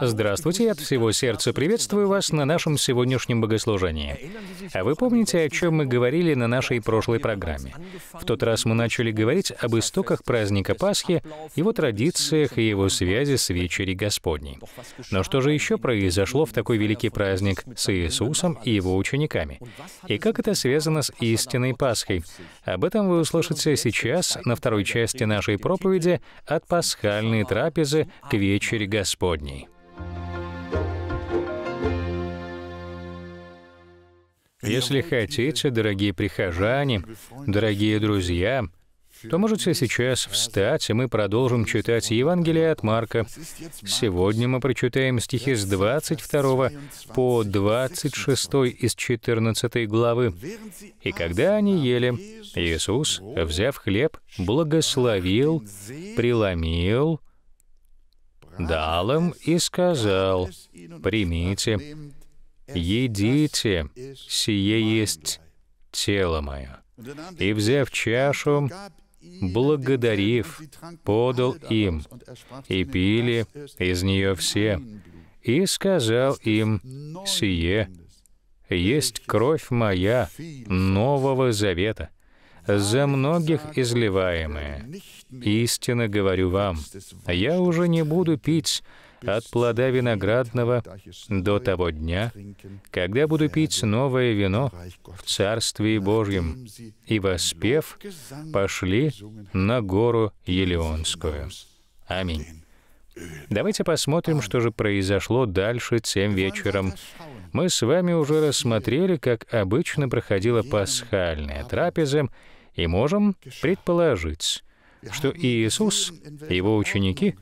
Здравствуйте, от всего сердца приветствую вас на нашем сегодняшнем богослужении. А вы помните, о чем мы говорили на нашей прошлой программе? В тот раз мы начали говорить об истоках праздника Пасхи, его традициях и его связи с Вечерей Господней. Но что же еще произошло в такой великий праздник с Иисусом и его учениками? И как это связано с истинной Пасхой? Об этом вы услышите сейчас на второй части нашей проповеди «От пасхальной трапезы к вечере Господней». Если хотите, дорогие прихожане, дорогие друзья, то можете сейчас встать, и мы продолжим читать Евангелие от Марка. Сегодня мы прочитаем стихи с 22 по 26 из 14 главы. «И когда они ели, Иисус, взяв хлеб, благословил, преломил, дал им и сказал, «Примите, едите, сие есть тело мое». И, взяв чашу, благодарив, подал им, и пили из нее все, и сказал им, «Сие есть кровь моя Нового Завета» за многих изливаемое. Истинно говорю вам, я уже не буду пить от плода виноградного до того дня, когда буду пить новое вино в Царствии Божьем, и, воспев, пошли на гору Елеонскую. Аминь. Давайте посмотрим, что же произошло дальше тем вечером. Мы с вами уже рассмотрели, как обычно проходила пасхальная трапеза, и можем предположить, что Иисус и его ученики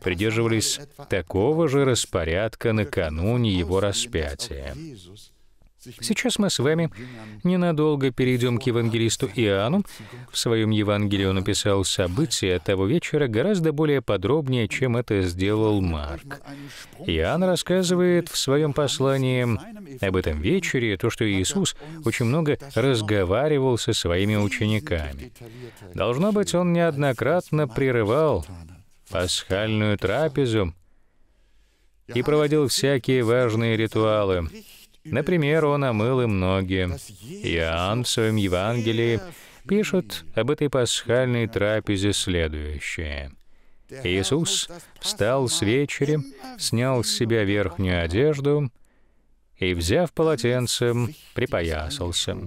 придерживались такого же распорядка накануне его распятия. Сейчас мы с вами ненадолго перейдем к евангелисту Иоанну. В своем Евангелии он описал события того вечера гораздо более подробнее, чем это сделал Марк. Иоанн рассказывает в своем послании об этом вечере то, что Иисус очень много разговаривал со своими учениками. Должно быть, он неоднократно прерывал пасхальную трапезу и проводил всякие важные ритуалы. Например, он омыл им ноги. Иоанн в своем Евангелии пишет об этой пасхальной трапезе следующее. Иисус встал с вечери, снял с себя верхнюю одежду и, взяв полотенцем, припоясался.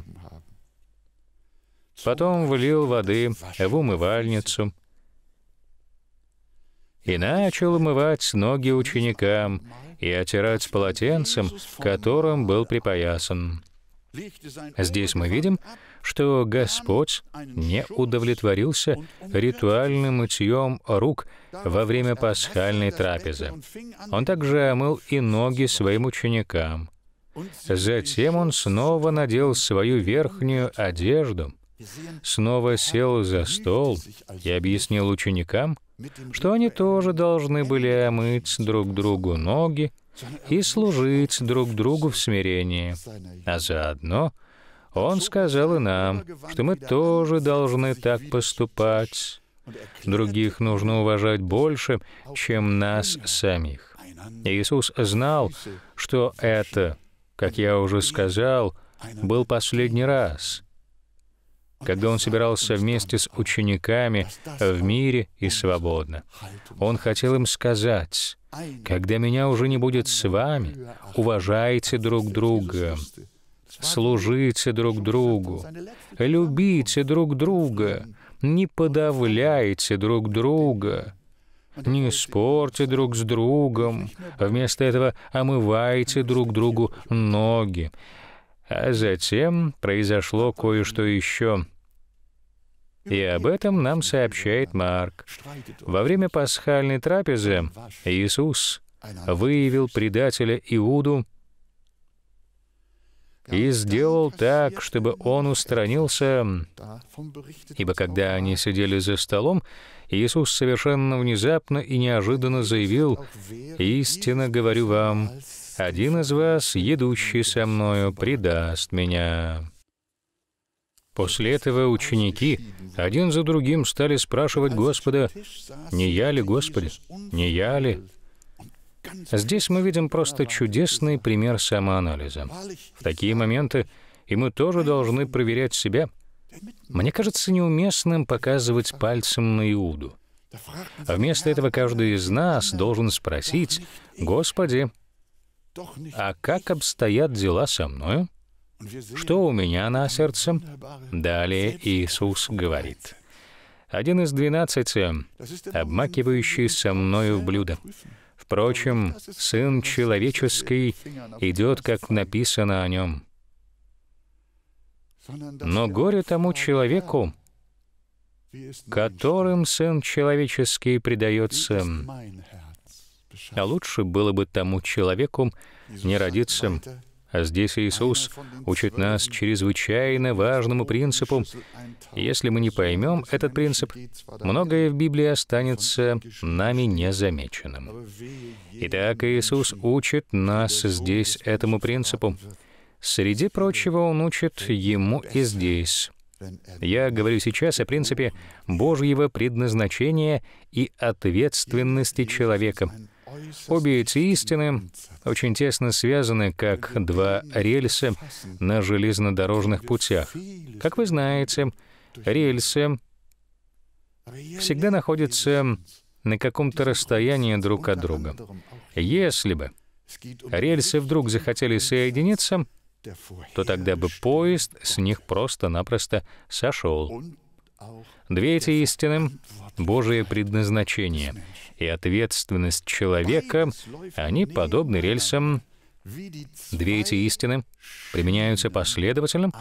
Потом влил воды в умывальницу и начал умывать ноги ученикам, и отирать полотенцем, которым был припоясан. Здесь мы видим, что Господь не удовлетворился ритуальным мытьем рук во время пасхальной трапезы. Он также омыл и ноги своим ученикам. Затем он снова надел свою верхнюю одежду — снова сел за стол и объяснил ученикам, что они тоже должны были омыть друг другу ноги и служить друг другу в смирении. А заодно он сказал и нам, что мы тоже должны так поступать. Других нужно уважать больше, чем нас самих. Иисус знал, что это, как я уже сказал, был последний раз — когда он собирался вместе с учениками в мире и свободно. Он хотел им сказать, «Когда меня уже не будет с вами, уважайте друг друга, служите друг другу, любите друг друга, не подавляйте друг друга». Не спорьте друг с другом, вместо этого омывайте друг другу ноги. А затем произошло кое-что еще. И об этом нам сообщает Марк. Во время пасхальной трапезы Иисус выявил предателя Иуду и сделал так, чтобы он устранился, ибо когда они сидели за столом, Иисус совершенно внезапно и неожиданно заявил, «Истинно говорю вам, один из вас, едущий со мною, предаст меня». После этого ученики один за другим стали спрашивать Господа, «Не я ли, Господи? Не я ли?» Здесь мы видим просто чудесный пример самоанализа. В такие моменты и мы тоже должны проверять себя. Мне кажется неуместным показывать пальцем на Иуду. Вместо этого каждый из нас должен спросить, «Господи, а как обстоят дела со мною? Что у меня на сердце? Далее Иисус говорит. Один из двенадцати, э, обмакивающийся со мною в блюдо. Впрочем, Сын Человеческий идет, как написано о нем. Но горе тому человеку, которым Сын Человеческий предается, а лучше было бы тому человеку не родиться. А здесь Иисус учит нас чрезвычайно важному принципу. Если мы не поймем этот принцип, многое в Библии останется нами незамеченным. Итак, Иисус учит нас здесь этому принципу. Среди прочего, Он учит ему и здесь. Я говорю сейчас о принципе Божьего предназначения и ответственности человека — Обе эти истины очень тесно связаны, как два рельса на железнодорожных путях. Как вы знаете, рельсы всегда находятся на каком-то расстоянии друг от друга. Если бы рельсы вдруг захотели соединиться, то тогда бы поезд с них просто-напросто сошел. Две эти истины — Божие предназначение и ответственность человека, они подобны рельсам. Две эти истины применяются последовательно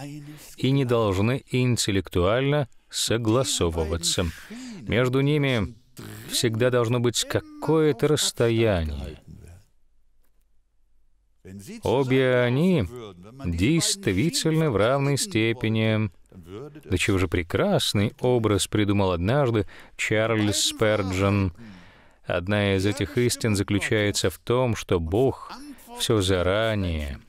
и не должны интеллектуально согласовываться. Между ними всегда должно быть какое-то расстояние. Обе они действительно в равной степени. Да чего же прекрасный образ придумал однажды Чарльз Сперджен — Одна из этих истин заключается в том, что Бог все заранее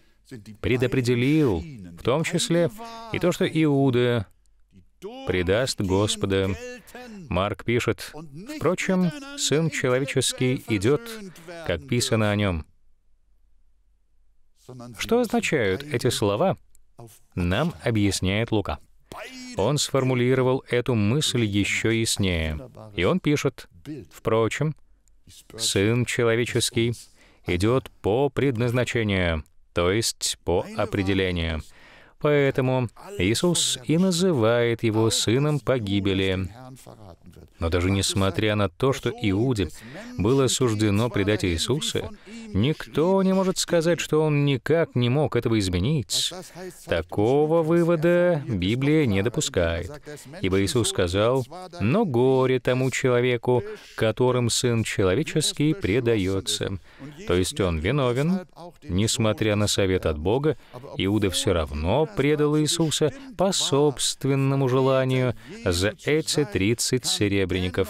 предопределил, в том числе и то, что Иуда предаст Господа. Марк пишет, «Впрочем, Сын Человеческий идет, как писано о нем». Что означают эти слова, нам объясняет Лука. Он сформулировал эту мысль еще яснее, и он пишет, «Впрочем, Сын человеческий идет по предназначению, то есть по определению. Поэтому Иисус и называет его сыном погибели. Но даже несмотря на то, что Иуде было суждено предать Иисуса, Никто не может сказать, что он никак не мог этого изменить. Такого вывода Библия не допускает. Ибо Иисус сказал, «Но горе тому человеку, которым Сын Человеческий предается». То есть он виновен, несмотря на совет от Бога, Иуда все равно предал Иисуса по собственному желанию за эти 30 серебряников.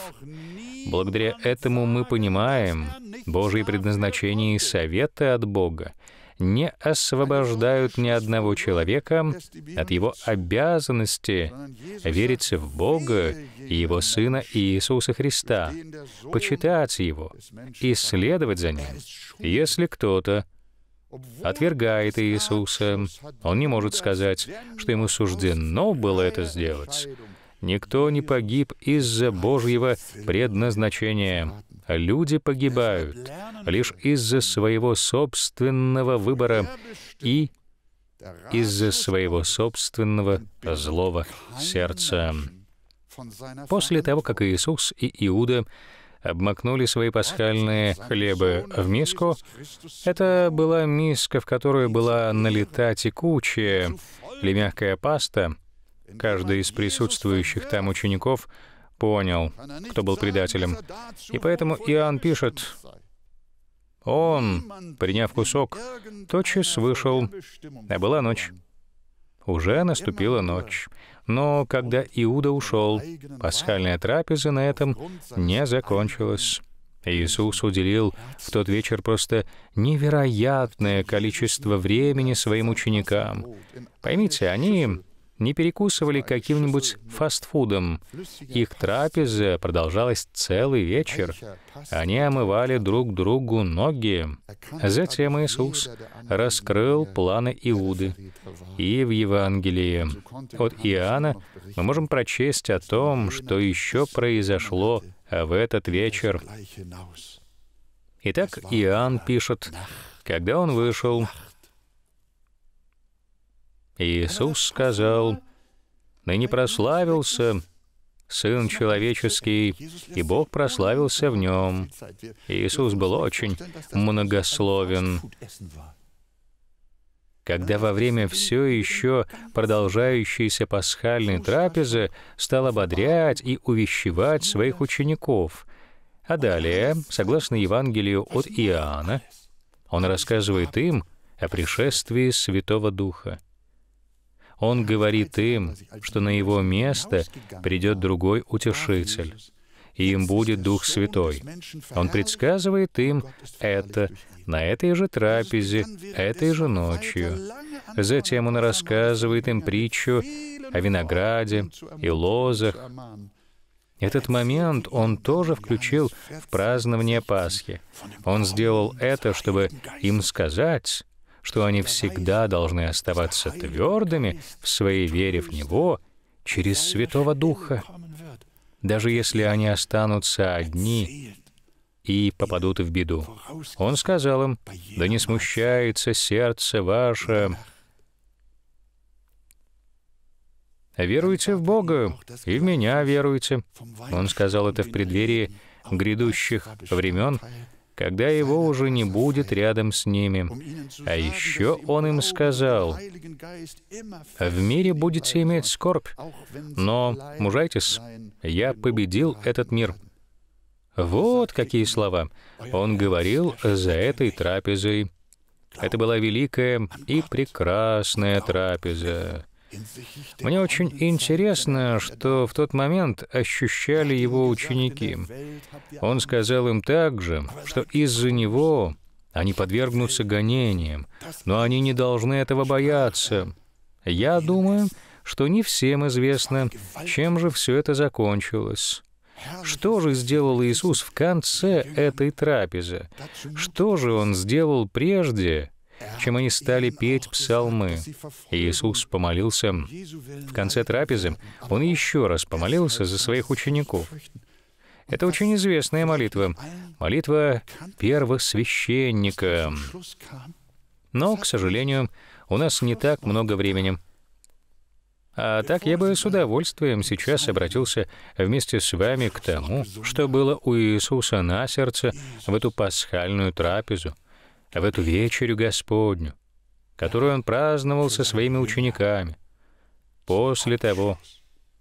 Благодаря этому мы понимаем, Божьи предназначения и советы от Бога не освобождают ни одного человека от его обязанности вериться в Бога и Его Сына Иисуса Христа, почитать Его и следовать за Ним. Если кто-то отвергает Иисуса, он не может сказать, что ему суждено было это сделать, Никто не погиб из-за Божьего предназначения. Люди погибают лишь из-за своего собственного выбора и из-за своего собственного злого сердца. После того, как Иисус и Иуда обмакнули свои пасхальные хлебы в миску, это была миска, в которую была налита текучая или мягкая паста, Каждый из присутствующих там учеников понял, кто был предателем. И поэтому Иоанн пишет, «Он, приняв кусок, тотчас вышел, а была ночь». Уже наступила ночь. Но когда Иуда ушел, пасхальная трапеза на этом не закончилась. Иисус уделил в тот вечер просто невероятное количество времени своим ученикам. Поймите, они не перекусывали каким-нибудь фастфудом. Их трапеза продолжалась целый вечер. Они омывали друг другу ноги. Затем Иисус раскрыл планы Иуды. И в Евангелии от Иоанна мы можем прочесть о том, что еще произошло в этот вечер. Итак, Иоанн пишет, «Когда он вышел, Иисус сказал, «Ныне прославился Сын Человеческий, и Бог прославился в Нем». Иисус был очень многословен. Когда во время все еще продолжающейся пасхальной трапезы стал ободрять и увещевать своих учеников, а далее, согласно Евангелию от Иоанна, он рассказывает им о пришествии Святого Духа. Он говорит им, что на его место придет другой утешитель, и им будет Дух Святой. Он предсказывает им это на этой же трапезе, этой же ночью. Затем он рассказывает им притчу о винограде и лозах. Этот момент он тоже включил в празднование Пасхи. Он сделал это, чтобы им сказать, что они всегда должны оставаться твердыми в своей вере в Него через Святого Духа, даже если они останутся одни и попадут в беду. Он сказал им, «Да не смущается сердце ваше, «Веруйте в Бога, и в меня веруйте». Он сказал это в преддверии грядущих времен, когда его уже не будет рядом с ними. А еще он им сказал, «В мире будете иметь скорбь, но мужайтесь, я победил этот мир». Вот какие слова он говорил за этой трапезой. Это была великая и прекрасная трапеза. Мне очень интересно, что в тот момент ощущали его ученики. Он сказал им также, что из-за него они подвергнутся гонениям, но они не должны этого бояться. Я думаю, что не всем известно, чем же все это закончилось. Что же сделал Иисус в конце этой трапезы? Что же Он сделал прежде, чем они стали петь псалмы. Иисус помолился в конце трапезы, Он еще раз помолился за своих учеников. Это очень известная молитва, молитва первосвященника. Но, к сожалению, у нас не так много времени. А так я бы с удовольствием сейчас обратился вместе с вами к тому, что было у Иисуса на сердце в эту пасхальную трапезу — в эту вечерю Господню, которую он праздновал со своими учениками, после того,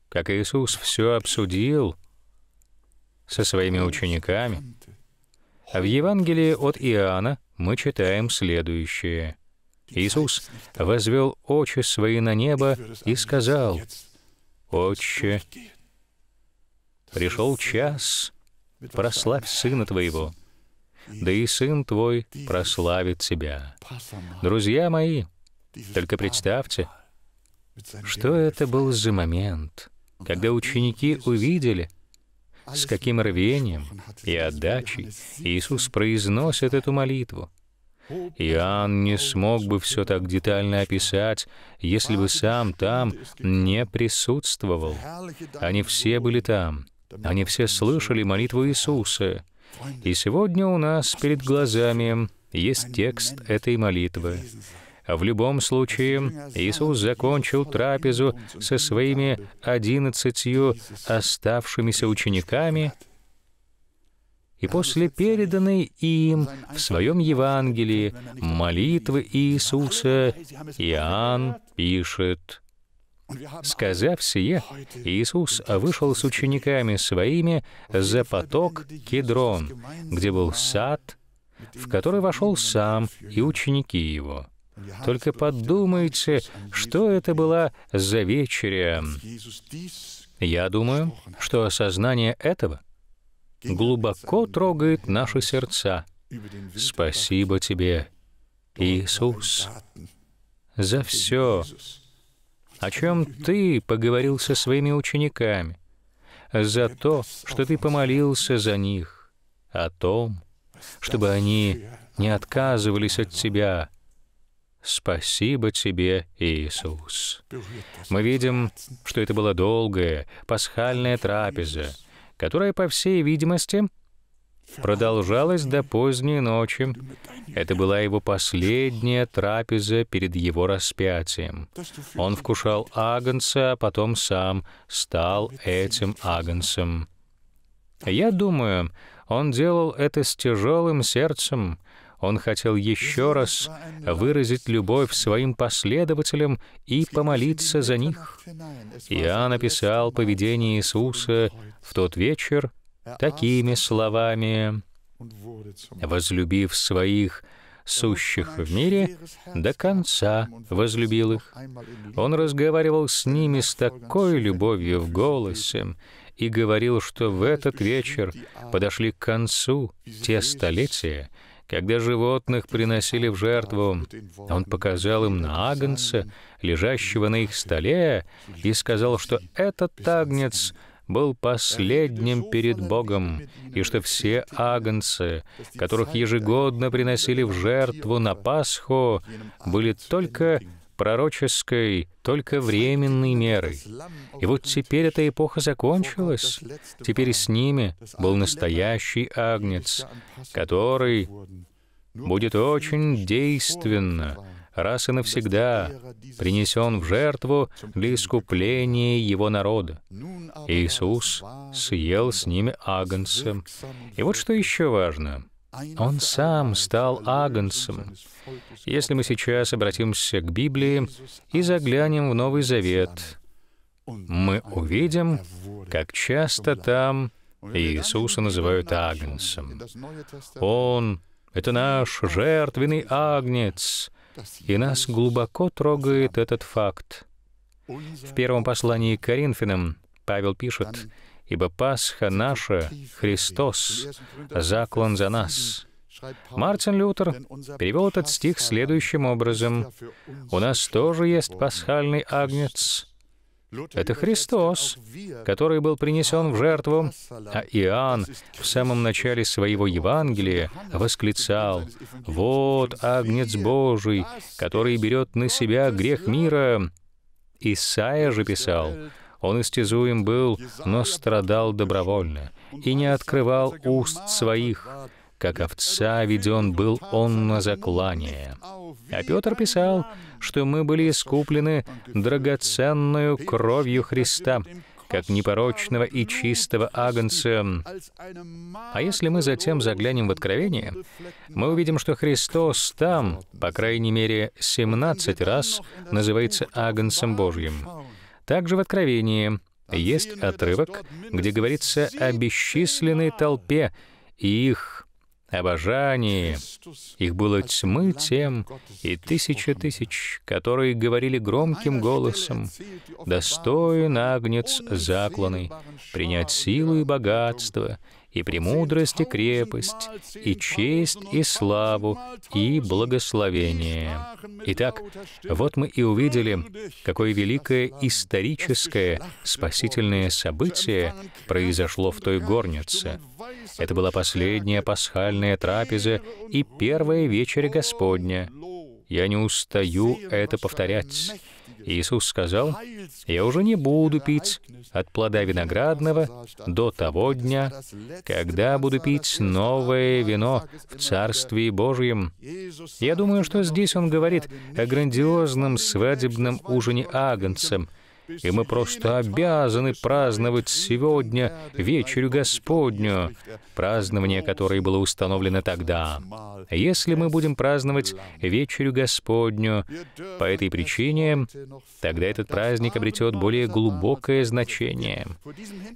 как Иисус все обсудил со своими учениками, в Евангелии от Иоанна мы читаем следующее. Иисус возвел очи свои на небо и сказал, «Отче, пришел час, прославь Сына Твоего, да и сын твой прославит тебя. Друзья мои, только представьте, что это был за момент, когда ученики увидели, с каким рвением и отдачей Иисус произносит эту молитву. Иоанн не смог бы все так детально описать, если бы сам там не присутствовал. Они все были там. Они все слышали молитву Иисуса. И сегодня у нас перед глазами есть текст этой молитвы. В любом случае, Иисус закончил трапезу со своими одиннадцатью оставшимися учениками, и после переданной им в своем Евангелии молитвы Иисуса Иоанн пишет, Сказав сие, Иисус вышел с учениками своими за поток Кедрон, где был сад, в который вошел сам и ученики его. Только подумайте, что это была за вечеря. Я думаю, что осознание этого глубоко трогает наши сердца. Спасибо тебе, Иисус, за все, о чем ты поговорил со своими учениками, за то, что ты помолился за них, о том, чтобы они не отказывались от тебя. Спасибо тебе, Иисус. Мы видим, что это была долгая пасхальная трапеза, которая, по всей видимости, Продолжалось до поздней ночи. Это была его последняя трапеза перед его распятием. Он вкушал агнца, а потом сам стал этим агнцем. Я думаю, он делал это с тяжелым сердцем. Он хотел еще раз выразить любовь своим последователям и помолиться за них. Я написал поведение Иисуса в тот вечер, такими словами, «возлюбив своих, сущих в мире, до конца возлюбил их. Он разговаривал с ними с такой любовью в голосе и говорил, что в этот вечер подошли к концу те столетия, когда животных приносили в жертву. Он показал им на агнца, лежащего на их столе, и сказал, что этот агнец — был последним перед Богом, и что все агнцы, которых ежегодно приносили в жертву на Пасху, были только пророческой, только временной мерой. И вот теперь эта эпоха закончилась. Теперь с ними был настоящий агнец, который будет очень действенно раз и навсегда принесен в жертву для искупления его народа. Иисус съел с ними агнцем. И вот что еще важно — он сам стал агнцем. Если мы сейчас обратимся к Библии и заглянем в Новый Завет, мы увидим, как часто там Иисуса называют агнцем. Он — это наш жертвенный агнец, и нас глубоко трогает этот факт. В первом послании к Коринфянам Павел пишет, «Ибо Пасха наша, Христос, заклан за нас». Мартин Лютер перевел этот стих следующим образом. «У нас тоже есть пасхальный агнец, это Христос, который был принесен в жертву, а Иоанн в самом начале своего Евангелия восклицал, «Вот Агнец Божий, который берет на себя грех мира». Исаия же писал, «Он истязуем был, но страдал добровольно, и не открывал уст своих, как овца веден был он на заклание. А Петр писал, что мы были искуплены драгоценную кровью Христа, как непорочного и чистого агнца. А если мы затем заглянем в Откровение, мы увидим, что Христос там, по крайней мере, 17 раз называется агнцем Божьим. Также в Откровении есть отрывок, где говорится о бесчисленной толпе и их обожании. Их было тьмы тем и тысячи тысяч, которые говорили громким голосом, «Достоин агнец закланный, принять силу и богатство, и премудрость, и крепость, и честь, и славу, и благословение. Итак, вот мы и увидели, какое великое историческое спасительное событие произошло в той горнице — это была последняя пасхальная трапеза и первая вечеря Господня. Я не устаю это повторять. Иисус сказал, «Я уже не буду пить от плода виноградного до того дня, когда буду пить новое вино в Царстве Божьем». Я думаю, что здесь он говорит о грандиозном свадебном ужине Агнцем, и мы просто обязаны праздновать сегодня вечерю Господню, празднование которое было установлено тогда. Если мы будем праздновать вечерю Господню по этой причине, тогда этот праздник обретет более глубокое значение.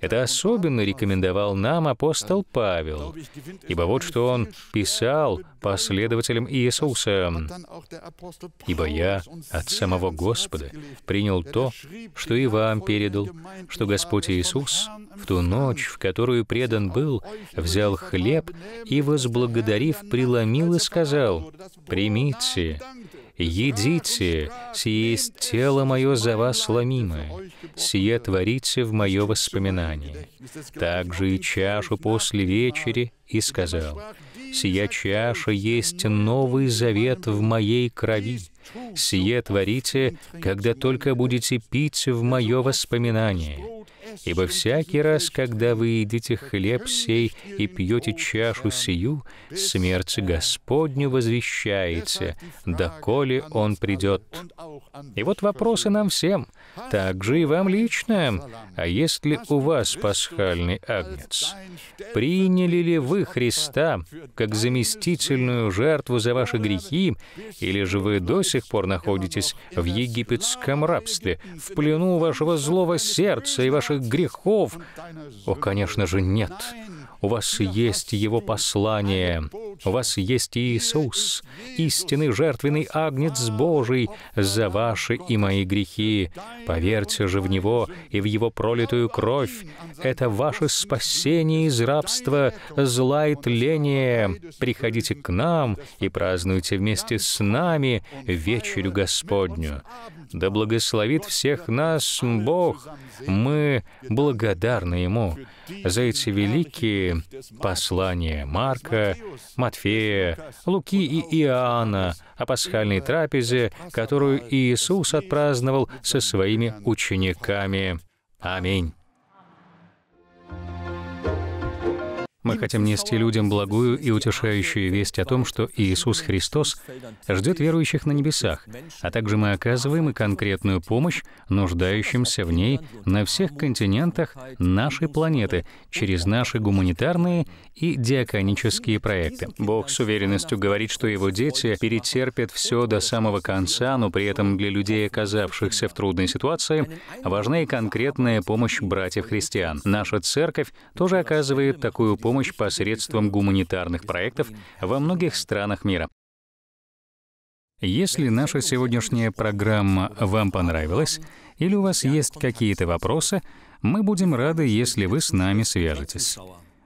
Это особенно рекомендовал нам апостол Павел, ибо вот что он писал последователям Иисуса. «Ибо я от самого Господа принял то, что и вам передал, что Господь Иисус в ту ночь, в которую предан был, взял хлеб и, возблагодарив, преломил и сказал, «Примите, едите, сие тело мое за вас ломимое, сие творите в мое воспоминание». Также и чашу после вечери и сказал, «Сия чаша есть новый завет в моей крови, сие творите, когда только будете пить в мое воспоминание. Ибо всякий раз, когда вы едите хлеб сей и пьете чашу сию, смерть Господню возвещаете, доколе Он придет». И вот вопросы нам всем — также и вам лично. А есть ли у вас пасхальный агнец? Приняли ли вы Христа как заместительную жертву за ваши грехи, или же вы до сих пор находитесь в египетском рабстве, в плену вашего злого сердца и ваших грехов? О, конечно же, нет. У вас есть Его послание. У вас есть Иисус, истинный жертвенный агнец Божий за ваши и мои грехи. Поверьте же в Него и в Его пролитую кровь. Это ваше спасение из рабства, зла и тления. Приходите к нам и празднуйте вместе с нами вечерю Господню. Да благословит всех нас Бог. Мы благодарны Ему за эти великие послания Марка, Матфея, Луки и Иоанна о пасхальной трапезе, которую Иисус отпраздновал со своими учениками. Аминь. Мы хотим нести людям благую и утешающую весть о том, что Иисус Христос ждет верующих на небесах, а также мы оказываем и конкретную помощь нуждающимся в ней на всех континентах нашей планеты через наши гуманитарные и диаконические проекты. Бог с уверенностью говорит, что его дети перетерпят все до самого конца, но при этом для людей, оказавшихся в трудной ситуации, важна и конкретная помощь братьев-христиан. Наша церковь тоже оказывает такую помощь посредством гуманитарных проектов во многих странах мира. Если наша сегодняшняя программа вам понравилась или у вас есть какие-то вопросы, мы будем рады, если вы с нами свяжетесь.